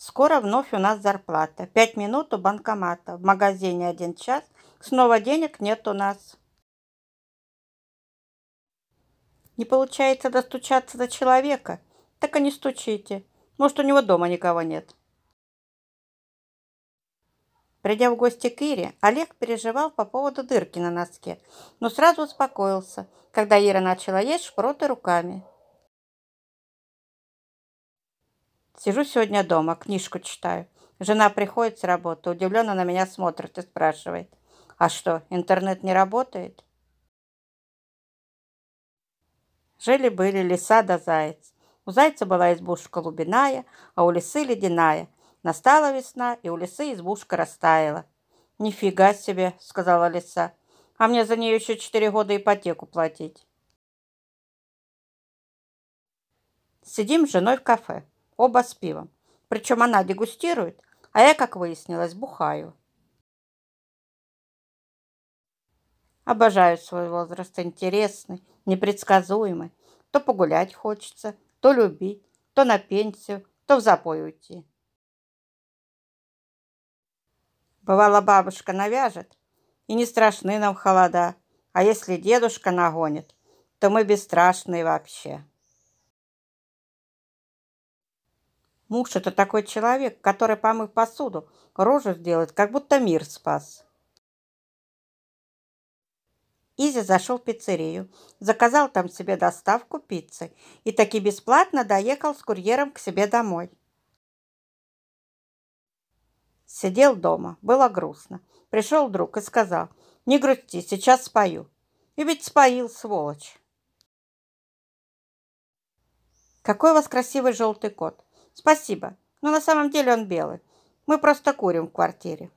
Скоро вновь у нас зарплата. Пять минут у банкомата. В магазине один час. Снова денег нет у нас. Не получается достучаться до человека? Так и не стучите. Может, у него дома никого нет. Придя в гости к Ире, Олег переживал по поводу дырки на носке, но сразу успокоился, когда Ира начала есть шпроты руками. Сижу сегодня дома, книжку читаю. Жена приходит с работы, удивленно на меня смотрит и спрашивает. А что, интернет не работает? Жили-были лиса да заяц. У зайца была избушка лубиная, а у лисы ледяная. Настала весна, и у лисы избушка растаяла. «Нифига себе!» — сказала лиса. «А мне за нее еще четыре года ипотеку платить». Сидим с женой в кафе оба с пивом. Причем она дегустирует, а я, как выяснилось, бухаю. Обожаю свой возраст, интересный, непредсказуемый. То погулять хочется, то любить, то на пенсию, то в запой уйти. Бывало, бабушка навяжет, и не страшны нам холода, а если дедушка нагонит, то мы бесстрашные вообще. Муж это такой человек, который, помыв посуду, рожу сделает, как будто мир спас. Изя зашел в пиццерию, заказал там себе доставку пиццы и таки бесплатно доехал с курьером к себе домой. Сидел дома, было грустно. Пришел друг и сказал, не грусти, сейчас спою. И ведь споил, сволочь. Какой у вас красивый желтый кот. Спасибо. Но на самом деле он белый. Мы просто курим в квартире.